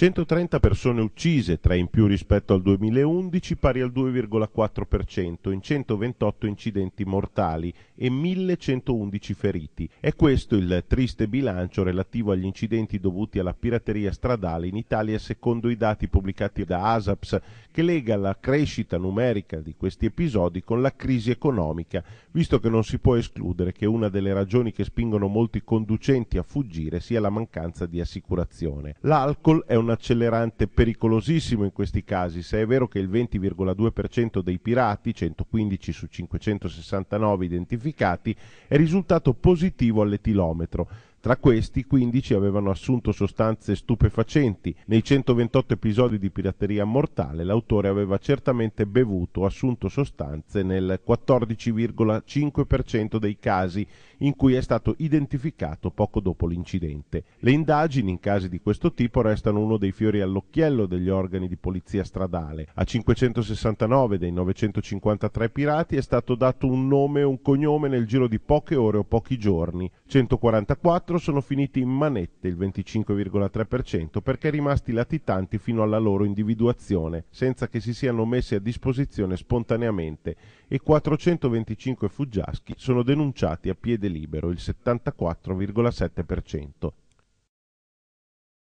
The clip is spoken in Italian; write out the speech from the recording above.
130 persone uccise, 3 in più rispetto al 2011, pari al 2,4%, in 128 incidenti mortali e 1111 feriti. È questo il triste bilancio relativo agli incidenti dovuti alla pirateria stradale in Italia secondo i dati pubblicati da ASAPS, che lega la crescita numerica di questi episodi con la crisi economica, visto che non si può escludere che una delle ragioni che spingono molti conducenti a fuggire sia la mancanza di assicurazione. L'alcol è una accelerante pericolosissimo in questi casi, se è vero che il 20,2% dei pirati, 115 su 569 identificati, è risultato positivo all'etilometro tra questi 15 avevano assunto sostanze stupefacenti. Nei 128 episodi di pirateria mortale l'autore aveva certamente bevuto o assunto sostanze nel 14,5% dei casi in cui è stato identificato poco dopo l'incidente. Le indagini in casi di questo tipo restano uno dei fiori all'occhiello degli organi di polizia stradale. A 569 dei 953 pirati è stato dato un nome e un cognome nel giro di poche ore o pochi giorni. 144 4 sono finiti in manette il 25,3% perché rimasti latitanti fino alla loro individuazione senza che si siano messi a disposizione spontaneamente e 425 fuggiaschi sono denunciati a piede libero il 74,7%.